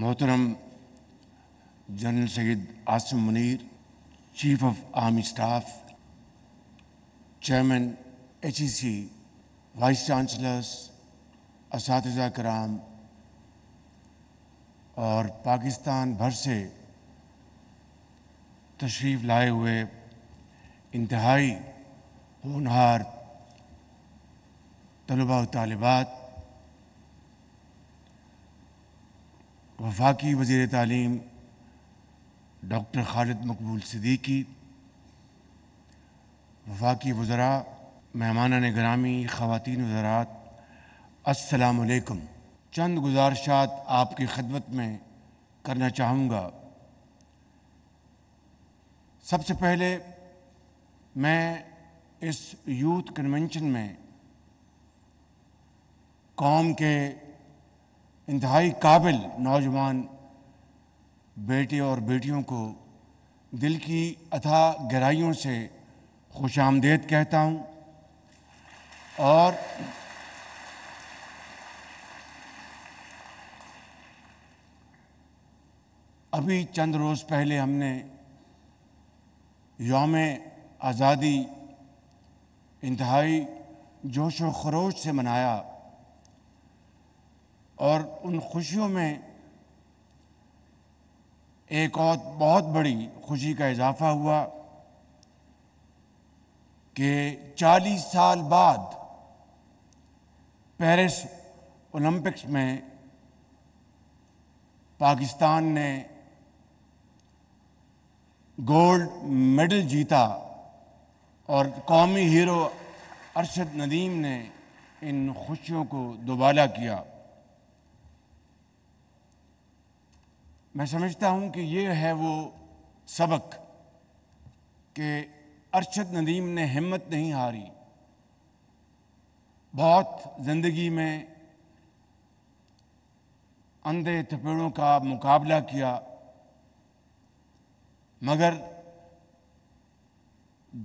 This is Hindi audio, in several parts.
मोहतरम general Syed Asim Munir chief of army staff chairman H E C vice chancellors इस कराम और पाकिस्तान भर से तशरीफ़ लाए हुए इंतहाई होनहार तलबा तलबात वफाकी वज़ी तालीम डॉक्टर खालिद मकबूल सिद्दीकी वफाकी वज़रा मेहमान ग्रामी खवातीन वज़रात वालेकुम चंद गुजारशात आपकी खदमत में करना चाहूँगा सबसे पहले मैं इस यूथ कन्वेंशन में कौम के इंतहाई काबिल नौजवान बेटे और बेटियों को दिल की अथा गहराइयों से खुश आमदेद कहता हूँ और अभी चंद रोज़ पहले हमने योम आज़ादी इंतहाई जोश व खरोश से मनाया और उन खुशियों में एक और बहुत बड़ी खुशी का इजाफा हुआ कि 40 साल बाद पेरिस ओलंपिक्स में पाकिस्तान ने गोल्ड मेडल जीता और कौमी हीरो अरशद नदीम ने इन खुशियों को दोबाला किया मैं समझता हूँ कि ये है वो सबक कि अरशद नदीम ने हिम्मत नहीं हारी बहुत ज़िंदगी में अंधे थपेड़ों का मुकाबला किया मगर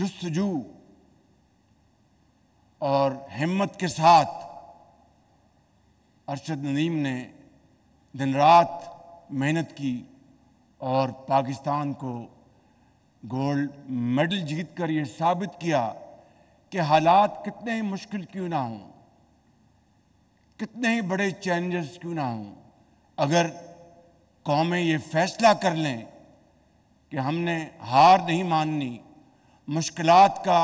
जस्तजू और हिम्मत के साथ अरशद नदीम ने दिन रात मेहनत की और पाकिस्तान को गोल्ड मेडल जीत कर ये साबित किया कि हालात कितने ही मुश्किल क्यों ना हों कितने ही बड़े चैलेंजेस क्यों ना हों अगर कौमें ये फैसला कर लें कि हमने हार नहीं माननी मुश्किल का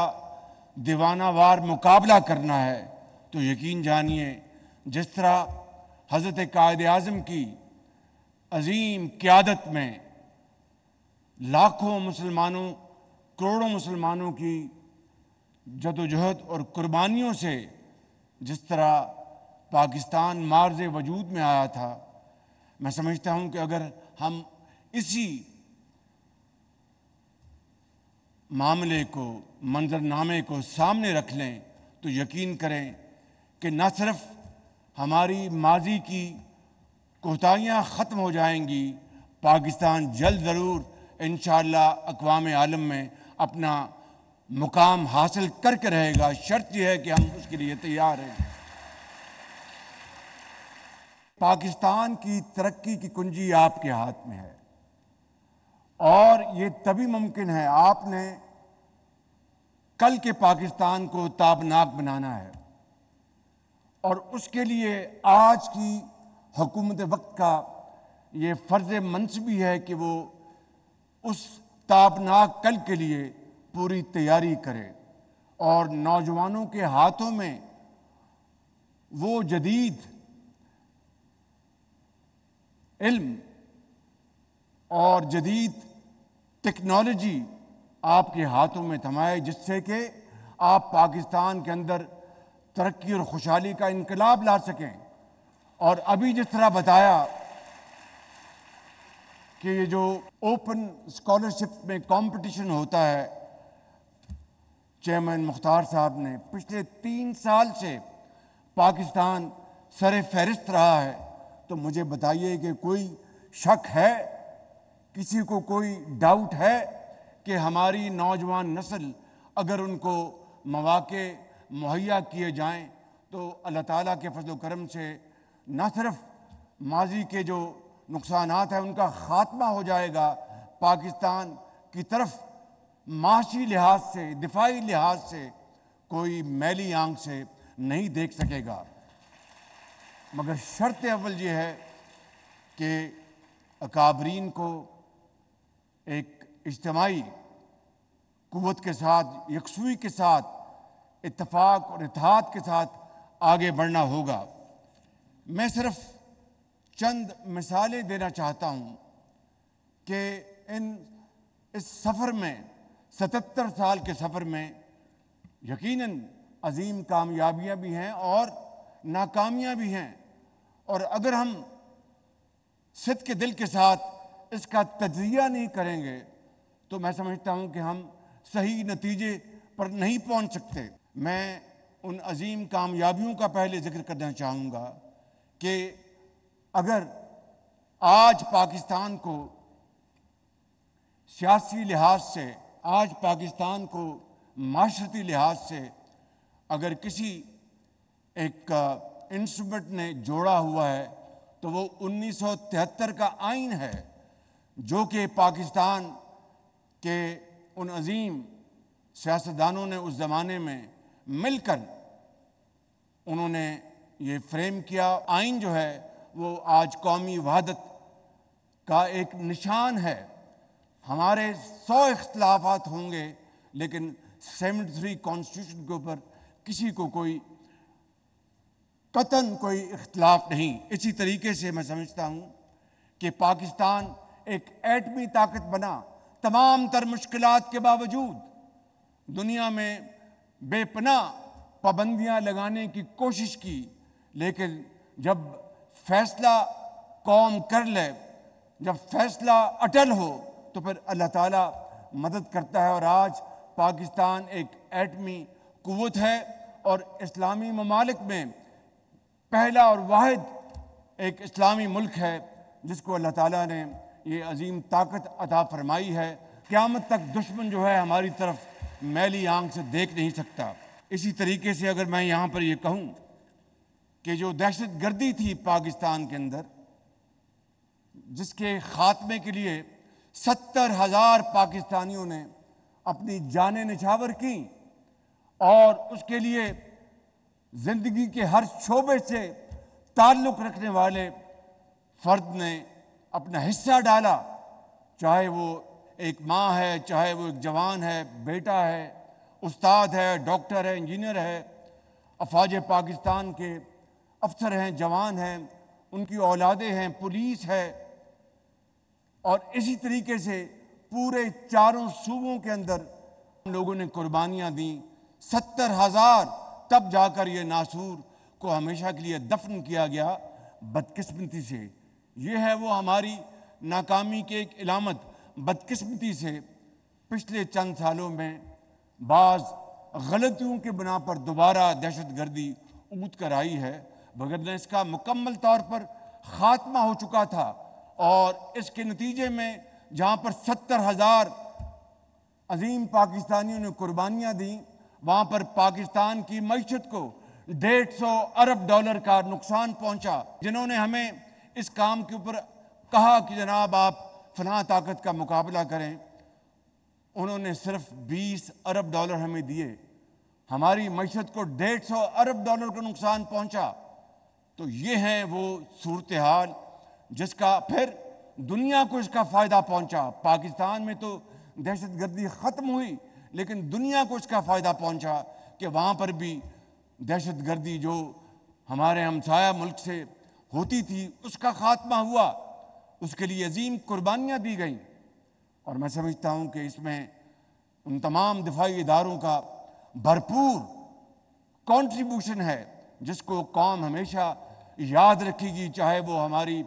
दीवानावार मुकाबला करना है तो यकीन जानिए जिस तरह हज़रत कायद अज़म की अजीम क्यादत में लाखों मुसलमानों करोड़ों मुसलमानों की जदोजहद और कुर्बानियों से जिस तरह पाकिस्तान मार्ज वजूद में आया था मैं समझता हूं कि अगर हम इसी मामले को मंजरनामे को सामने रख लें तो यकीन करें कि न सिर्फ हमारी माजी की कोताहियाँ ख़त्म हो जाएंगी पाकिस्तान जल्द ज़रूर इन शवाम आलम में अपना मुकाम हासिल करके रहेगा शर्त यह है कि हम उसके लिए तैयार हैं पाकिस्तान की तरक्की की कुंजी आपके हाथ में है और ये तभी मुमकिन है आपने कल के पाकिस्तान को ताबनाक बनाना है और उसके लिए आज की हकूमत वक्त का ये फ़र्ज मंस भी है कि वो उस ताबनाक कल के लिए पूरी तैयारी करे और नौजवानों के हाथों में वो जदीद इल्म और जदीद टेक्नोलॉजी आपके हाथों में थमाए जिससे कि आप पाकिस्तान के अंदर तरक्की और खुशहाली का इनकलाब ला सकें और अभी जिस तरह बताया कि ये जो ओपन स्कॉलरशिप में कंपटीशन होता है चेयरमैन मुख्तार साहब ने पिछले तीन साल से पाकिस्तान सर फहरिस्त रहा है तो मुझे बताइए कि कोई शक है किसी को कोई डाउट है कि हमारी नौजवान नस्ल अगर उनको मौाक़ मुहैया किए जाएं तो अल्लाह ताला के फजल करम से न सिर्फ माजी के जो नुकसान हैं उनका ख़ात्मा हो जाएगा पाकिस्तान की तरफ माशी लिहाज से दिफाई लिहाज से कोई मैली आंख से नहीं देख सकेगा मगर शर्त अव्वल ये है कि अकाबरीन को एक इज्तमाही क़वत के साथ यकसुई के साथ इतफाक़ और इतिहाद के साथ आगे बढ़ना होगा मैं सिर्फ चंद मिसालें देना चाहता हूँ कि इन इस सफ़र में सतहत्तर साल के सफ़र में यकीनन अजीम कामयाबियाँ भी हैं और नाकामियाँ भी हैं और अगर हम सिद के दिल के साथ इसका तजिया नहीं करेंगे तो मैं समझता हूँ कि हम सही नतीजे पर नहीं पहुँच सकते मैं उन अजीम कामयाबियों का पहले जिक्र करना चाहूँगा कि अगर आज पाकिस्तान को सियासी लिहाज से आज पाकिस्तान को माशरती लिहाज से अगर किसी एक इंस्ट्रूमेंट ने जोड़ा हुआ है तो वो 1973 का आइन है जो कि पाकिस्तान के उन अजीम सियासतदानों ने उस ज़माने में मिलकर उन्होंने ये फ्रेम किया आइन जो है वो आज कौमी वहादत का एक निशान है हमारे सौ इख्तलाफात होंगे लेकिन सेवेंटी थ्री कॉन्स्टिट्यूशन के ऊपर किसी को कोई कतन कोई इख्तलाफ नहीं इसी तरीके से मैं समझता हूँ कि पाकिस्तान एक एटमी ताकत बना तमाम तर मुश्किल के बावजूद दुनिया में बेपना पाबंदियाँ लगाने की कोशिश की लेकिन जब फैसला कौम कर ले जब फैसला अटल हो तो फिर अल्लाह ताला मदद करता है और आज पाकिस्तान एक एटमी कुत है और इस्लामी ममालिक में पहला और वाद एक इस्लामी मुल्क है जिसको अल्लाह ताला ने ये अजीम ताकत अदा फरमाई है क़्यामत तक दुश्मन जो है हमारी तरफ मैली आंख से देख नहीं सकता इसी तरीके से अगर मैं यहाँ पर ये कहूँ कि जो दहशत गर्दी थी पाकिस्तान के अंदर जिसके खात्मे के लिए सत्तर हज़ार पाकिस्तानियों ने अपनी जान निछावर की और उसके लिए ज़िंदगी के हर शोबे से ताल्लुक़ रखने वाले फ़र्द ने अपना हिस्सा डाला चाहे वो एक माँ है चाहे वो एक जवान है बेटा है उस्ताद है डॉक्टर है इंजीनियर है अफवाज पाकिस्तान के अफसर हैं जवान हैं उनकी औलादे हैं पुलिस है और इसी तरीके से पूरे चारों सूबों के अंदर लोगों ने कुर्बानियाँ दी सत्तर हज़ार तब जाकर ये नासूर को हमेशा के लिए दफन किया गया बदकिस्मती से यह है वो हमारी नाकामी के एक इलामत बदकिस्मती से पिछले चंद सालों में बाज़ गलतियों के बिना पर दोबारा दहशत गर्दी ऊँच कर आई है मगर इसका मुकम्मल तौर पर ख़ात्मा हो चुका था और इसके नतीजे में जहाँ पर सत्तर हज़ार अजीम पाकिस्तानियों ने कुर्बानियाँ दी वहाँ पर पाकिस्तान की मीशत को डेढ़ सौ अरब डॉलर का नुकसान पहुँचा जिन्होंने हमें इस काम के ऊपर कहा कि जनाब आप फना ताकत का मुकाबला करें उन्होंने सिर्फ बीस अरब डॉलर हमें दिए हमारी मीशत को डेढ़ सौ अरब डॉलर का नुकसान पहुँचा तो ये है वो सूरत हाल जिसका फिर दुनिया को इसका फ़ायदा पहुंचा पाकिस्तान में तो दहशत गर्दी ख़त्म हुई लेकिन दुनिया को इसका फ़ायदा पहुंचा कि वहाँ पर भी दहशत गर्दी जो हमारे हमसाया मुल्क से होती थी उसका ख़ात्मा हुआ उसके लिए अजीम कुर्बानियाँ दी गई और मैं समझता हूँ कि इसमें उन तमाम दिफाई इदारों का भरपूर कॉन्ट्रीब्यूशन है जिसको कौम हमेशा याद रखेगी चाहे वो हमारी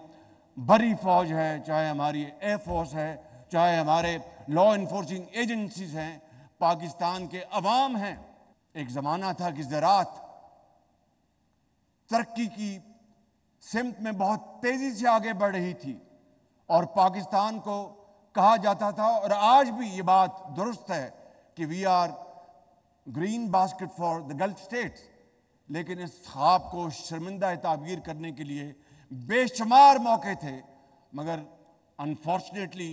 बड़ी फौज है चाहे हमारी एयरफोर्स है चाहे हमारे लॉ इन्फोर्सिंग एजेंसीज हैं पाकिस्तान के अवाम हैं एक ज़माना था कि ज़रात तरक्की की सिमत में बहुत तेज़ी से आगे बढ़ रही थी और पाकिस्तान को कहा जाता था और आज भी ये बात दुरुस्त है कि we are green basket for the gulf states लेकिन इस ख्वाब को शर्मिंदा ताबीर करने के लिए बेशुमार मौके थे मगर अनफॉर्चुनेटली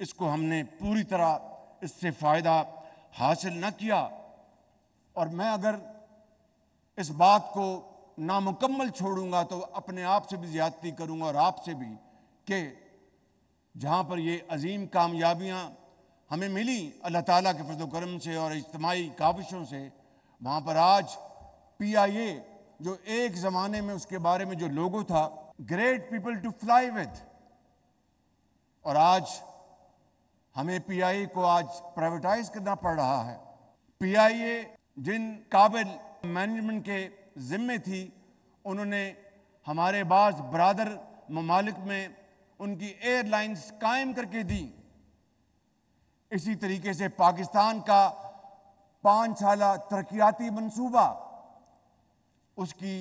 इसको हमने पूरी तरह इससे फ़ायदा हासिल न किया और मैं अगर इस बात को नामुकम्मल छोड़ूंगा तो अपने आप से भी ज़्यादती करूंगा और आपसे भी कि जहाँ पर ये अजीम कामयाबियाँ हमें मिली अल्लाह ताला के फजल करम से और इज्तमाही काविशों से वहां पर आज पीआईए जो एक ज़माने में उसके बारे में जो लोगो था great people to fly with और आज हमें पीआईए को आज प्राइवेटाइज करना पड़ रहा है पीआईए जिन काबिल मैनेजमेंट के जिम्मे थी उन्होंने हमारे बाज बरदर ममालिक में उनकी एयरलाइंस कायम करके दी इसी तरीके से पाकिस्तान का पांच साल तरक्याती मंसूबा उसकी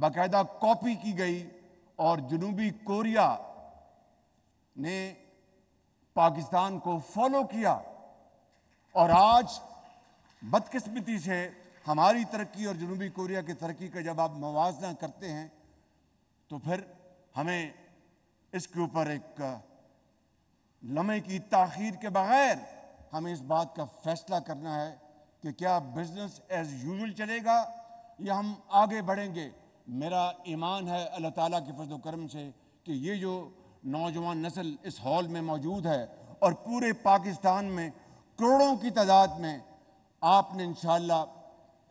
बाकायदा कॉपी की गई और जनूबी कोरिया ने पाकिस्तान को फॉलो किया और आज बदकस्मती से हमारी तरक्की और जनूबी कोरिया की तरक्की का जब आप मुजना करते हैं तो फिर हमें इसके ऊपर एक लम्हे की तखीर के बगैर हमें इस बात का फैसला करना है कि क्या बिजनेस एज यूजल चलेगा ये हम आगे बढ़ेंगे मेरा ईमान है अल्लाह ताला के फजल करम से कि ये जो नौजवान नस्ल इस हॉल में मौजूद है और पूरे पाकिस्तान में करोड़ों की तादाद में आपने इन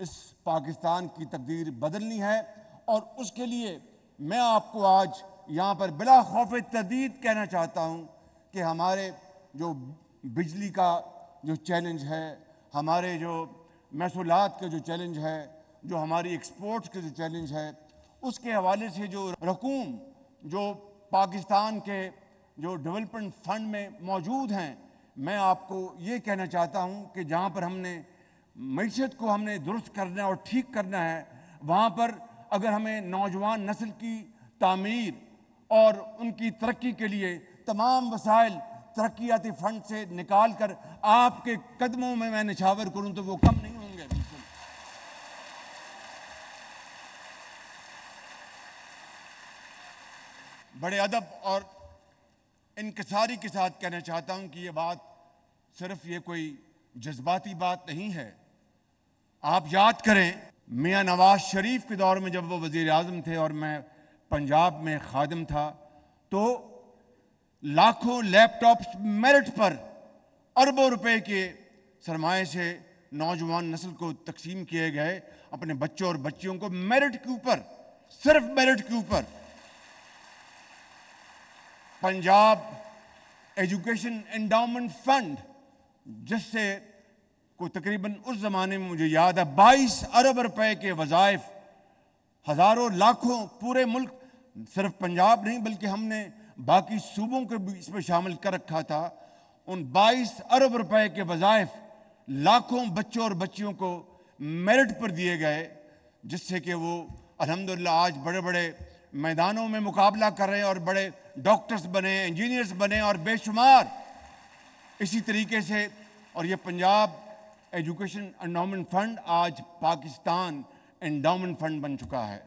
इस पाकिस्तान की तकदीर बदलनी है और उसके लिए मैं आपको आज यहाँ पर बिला खौफ तदीद कहना चाहता हूँ कि हमारे जो बिजली का जो चैलेंज है हमारे जो महसूलत का जो चैलेंज है जो हमारी एक्सपोर्ट्स के जो चैलेंज है उसके हवाले से जो रकूम जो पाकिस्तान के जो डेवलपमेंट फंड में मौजूद हैं मैं आपको ये कहना चाहता हूँ कि जहाँ पर हमने मीशत को हमने दुरुस्त करना और ठीक करना है वहाँ पर अगर हमें नौजवान नस्ल की तमीर और उनकी तरक्की के लिए तमाम वसाइल तरक्याती फ़ंड से निकाल कर आपके कदमों में मैं निछावर करूँ तो वो कम नहीं बड़े अदब और इनकसारी के साथ कहना चाहता हूँ कि ये बात सिर्फ ये कोई जज्बाती बात नहीं है आप याद करें मियाँ नवाज शरीफ के दौर में जब वो वज़ी अजम थे और मैं पंजाब में खादम था तो लाखों लैपटॉप्स मेरिट पर अरबों रुपए के सरमाए से नौजवान नस्ल को तकसीम किए गए अपने बच्चों और बच्चियों को मेरिट के ऊपर सिर्फ मेरिट के ऊपर पंजाब एजुकेशन एंडाउमेंट फंड जिससे को तकरीबन उस ज़माने में मुझे याद है बाईस अरब रुपए के वज़ाइफ हज़ारों लाखों पूरे मुल्क सिर्फ पंजाब नहीं बल्कि हमने बाकी सूबों को भी इसमें शामिल कर रखा था उन बाईस अरब रुपए के वज़ाइफ लाखों बच्चों और बच्चियों को मेरिट पर दिए गए जिससे कि वो अलहमदिल्ला आज बड़े बड़े मैदानों में मुकाबला कर रहे हैं और बड़े डॉक्टर्स बने इंजीनियर्स बने और बेशुमार इसी तरीके से और ये पंजाब एजुकेशन एंडाउमेंट फंड आज पाकिस्तान एंडाउमेंट फंड बन चुका है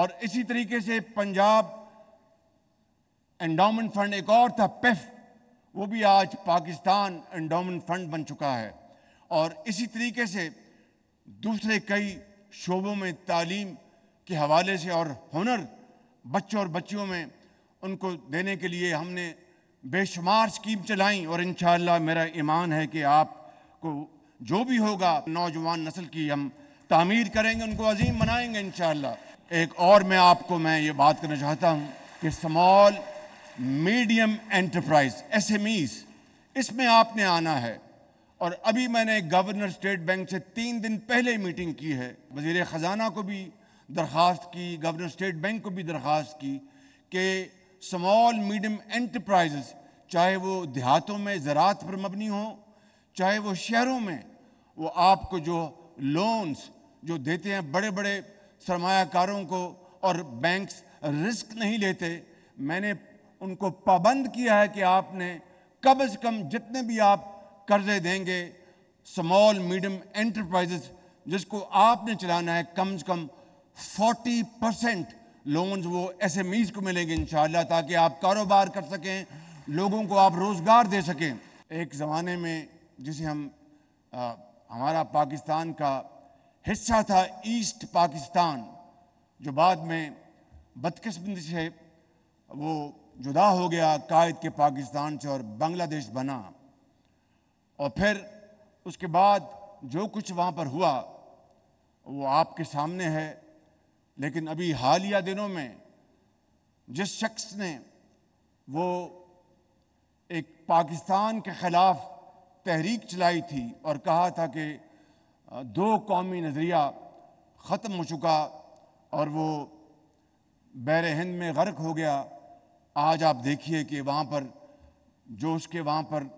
और इसी तरीके से पंजाब एंडाउमेंट फंड एक और था पेफ वो भी आज पाकिस्तान एंडाउमेंट फंड बन चुका है और इसी तरीके से दूसरे कई शोबों में तालीम के हवाले से और हुनर बच्चों और बच्चियों में उनको देने के लिए हमने बेशुमार स्कीम चलाई और इन मेरा ईमान है कि आपको जो भी होगा नौजवान नस्ल की हम तामीर करेंगे उनको अजीम बनाएंगे इन एक और मैं आपको मैं ये बात करना चाहता हूँ कि small medium enterprise S M Es इसमें आपने आना है और अभी मैंने गवर्नर स्टेट बैंक से तीन दिन पहले मीटिंग की है वजीर ख़जाना को भी दरख्वास्त की गवर्नर स्टेट बैंक को भी दरख्वास्त की कि स्मॉल मीडियम एंटरप्राइजेस चाहे वो देहातों में ज़रात पर मबनी हो चाहे वो शहरों में वो आपको जो लोन्स जो देते हैं बड़े बड़े सरमाकारों को और बैंक्स रिस्क नहीं लेते मैंने उनको पाबंद किया है कि आपने कम अज़ कम जितने भी आप कर्जे देंगे स्मॉल मीडियम एंटरप्राइजेस जिसको आपने चलाना है कम से कम फोर्टी परसेंट लोन्स वो एस एम ईज को मिलेंगे इन ताकि आप कारोबार कर सकें लोगों को आप रोज़गार दे सकें एक ज़माने में जिसे हम आ, हमारा पाकिस्तान का हिस्सा था ईस्ट पाकिस्तान जो बाद में बदकस्मती से वो जुदा हो गया कायद के पाकिस्तान से और बांग्लादेश बना और फिर उसके बाद जो कुछ वहाँ पर हुआ वो आपके सामने है लेकिन अभी हालिया दिनों में जिस शख्स ने वो एक पाकिस्तान के ख़िलाफ़ तहरीक चलाई थी और कहा था कि दो कौमी नज़रिया ख़त्म हो चुका और वो बैर हिंद में गर्क हो गया आज आप देखिए कि वहाँ पर जो उसके वहाँ पर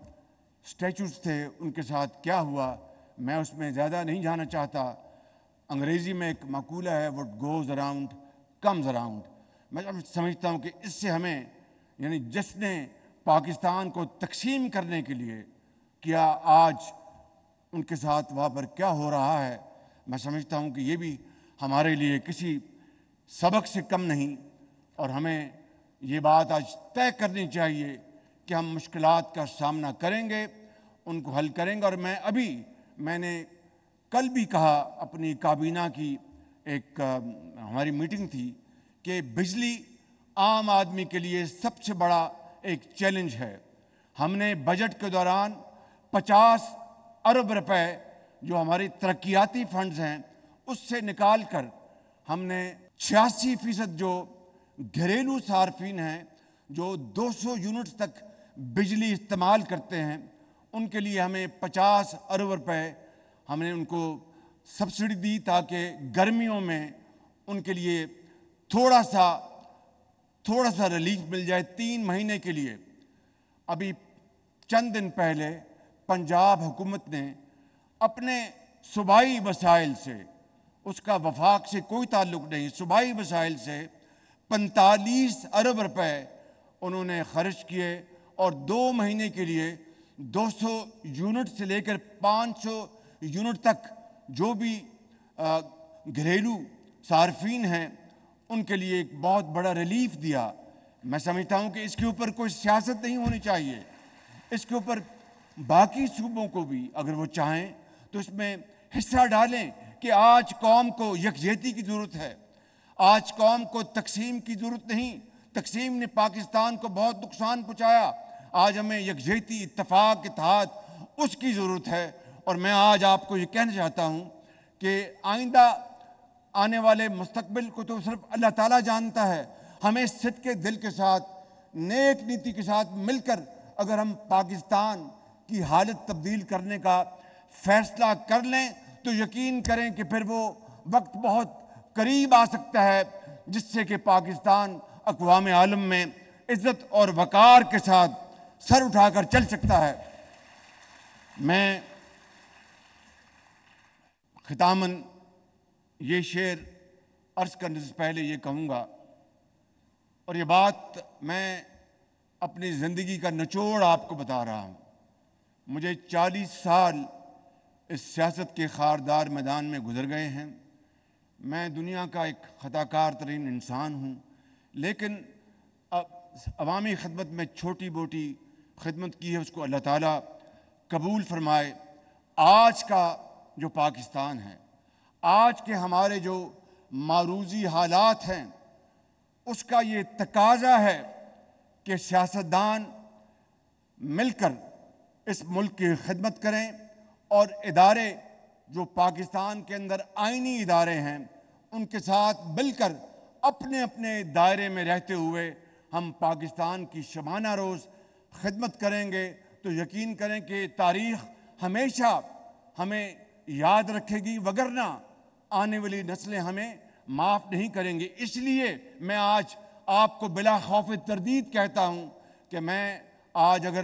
स्टैचूज थे उनके साथ क्या हुआ मैं उसमें ज़्यादा नहीं जाना चाहता अंग्रेज़ी में एक मकूला है what goes around comes around मैं समझता हूँ कि इससे हमें यानी जिसने पाकिस्तान को तकसीम करने के लिए किया आज उनके साथ वहाँ पर क्या हो रहा है मैं समझता हूँ कि ये भी हमारे लिए किसी सबक से कम नहीं और हमें ये बात आज तय करनी चाहिए कि हम मुश्किल का सामना करेंगे उनको हल करेंगे और मैं अभी मैंने कल भी कहा अपनी काबीना की एक हमारी मीटिंग थी कि बिजली आम आदमी के लिए सबसे बड़ा एक चैलेंज है हमने बजट के दौरान 50 अरब रुपए जो हमारी तरक्याती फंड्स हैं उससे निकाल कर हमने छियासी फीसद जो घरेलू सार्फिन हैं जो 200 यूनिट्स तक बिजली इस्तेमाल करते हैं उनके लिए हमें 50 अरब रुपए हमने उनको सब्सिडी दी ताकि गर्मियों में उनके लिए थोड़ा सा थोड़ा सा रिलीफ मिल जाए तीन महीने के लिए अभी चंद दिन पहले पंजाब हुकूमत ने अपने सूबाई वसाइल से उसका वफाक से कोई ताल्लुक नहीं सूबाई वसाइल से 45 अरब रुपए उन्होंने खर्च किए और दो महीने के लिए 200 यूनिट से लेकर 500 यूनिट तक जो भी घरेलू सार्फिन हैं उनके लिए एक बहुत बड़ा रिलीफ दिया मैं समझता हूँ कि इसके ऊपर कोई सियासत नहीं होनी चाहिए इसके ऊपर बाकी सूबों को भी अगर वो चाहें तो इसमें हिस्सा डालें कि आज कौम को यकजहती की ज़रूरत है आज कौम को तकसीम की ज़रूरत नहीं तकसीम ने पाकिस्तान को बहुत नुकसान पहुँचाया आज हमें यकजहती इतफाक़ के तहत उसकी ज़रूरत है और मैं आज आपको ये कहना चाहता हूँ कि आइंदा आने वाले मुस्तबिल को तो सिर्फ अल्लाह ताला जानता है हमें सिद के दिल के साथ नेक नीति के साथ मिलकर अगर हम पाकिस्तान की हालत तब्दील करने का फैसला कर लें तो यकीन करें कि फिर वो वक्त बहुत करीब आ सकता है जिससे कि पाकिस्तान अकवाम आलम में इज़्ज़त और वक़ार के साथ सर उठाकर चल सकता है मैं खितामन ये शेर अर्ज करने से पहले ये कहूँगा और ये बात मैं अपनी ज़िंदगी का नचोड़ आपको बता रहा हूँ मुझे चालीस साल इस सियासत के खारदार मैदान में गुजर गए हैं मैं दुनिया का एक खताकार तरीन इंसान हूँ लेकिन अब अवामी खदमत में छोटी मोटी खदमत की है उसको अल्लाह ताला कबूल फरमाए आज का जो पाकिस्तान है आज के हमारे जो मारूजी हालात हैं उसका ये तकाजा है कि सियासतदान मिलकर इस मुल्क की खदमत करें और इदारे जो पाकिस्तान के अंदर आइनी इदारे हैं उनके साथ मिलकर अपने अपने दायरे में रहते हुए हम पाकिस्तान की शबाना रोज़ खदमत करेंगे तो यकीन करें कि तारीख़ हमेशा हमें याद रखेगी वगरना आने वाली नस्लें हमें माफ़ नहीं करेंगे इसलिए मैं आज आपको बिला खौफ तरदीद कहता हूं कि मैं आज अगर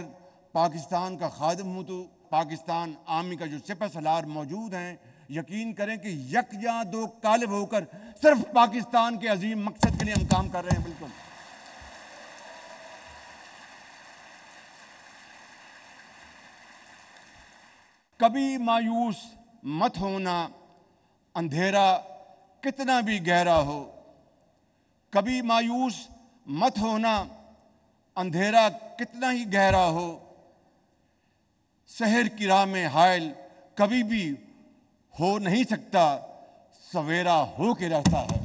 पाकिस्तान का खादम हूं तो पाकिस्तान आर्मी का जो सिपह सलार मौजूद हैं यकीन करें कि यक या दो कालब होकर सिर्फ पाकिस्तान के अजीम मकसद के लिए हम काम कर रहे हैं बिल्कुल कभी मायूस मत होना अंधेरा कितना भी गहरा हो कभी मायूस मत होना अंधेरा कितना ही गहरा हो शहर की राह में हायल कभी भी हो नहीं सकता सवेरा हो के रहता है